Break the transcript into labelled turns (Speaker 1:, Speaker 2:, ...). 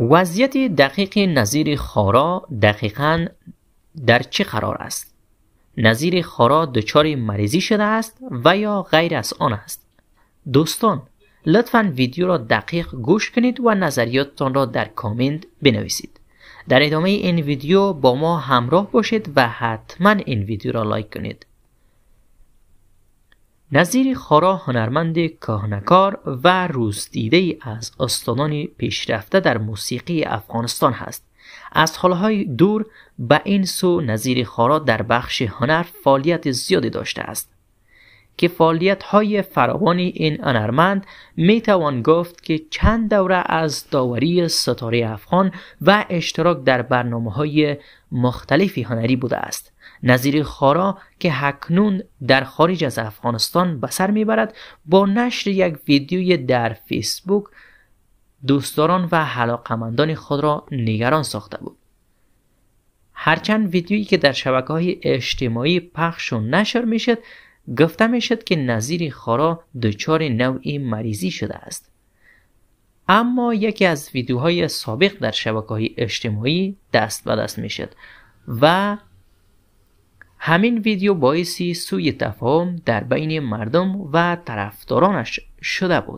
Speaker 1: وضعیت دقیق نظیر خارا دقیقا در چه قرار است؟ نظیر خارا دچار مریضی شده است و یا غیر از آن است؟ دوستان لطفا ویدیو را دقیق گوش کنید و نظریاتتان را در کامنت بنویسید. در ادامه این ویدیو با ما همراه باشید و حتما این ویدیو را لایک کنید. نظیر خارا هنرمند کاهنکار و روزدیده از استادان پیشرفته در موسیقی افغانستان هست از حالهای دور به این سو نظیر خارا در بخش هنر فعالیت زیادی داشته است که فعالیت های فراوان این انرمند می توان گفت که چند دوره از داوری ستاره افغان و اشتراک در برنامه های مختلفی هنری بوده است نظیر خارا که هکنون در خارج از افغانستان بسر می میبرد با نشر یک ویدیوی در فیسبوک دوستداران و حلاقمندان خود را نگران ساخته بود هرچند ویدیویی که در شبکه های اجتماعی پخش و نشر میشد گفته می شد که نظیر خارا دچار نوعی مریضی شده است اما یکی از ویدیوهای سابق در شبکه های اجتماعی دست به دست می و همین ویدیو باعثی سوی تفاهم در بین مردم و طرفدارانش شده بود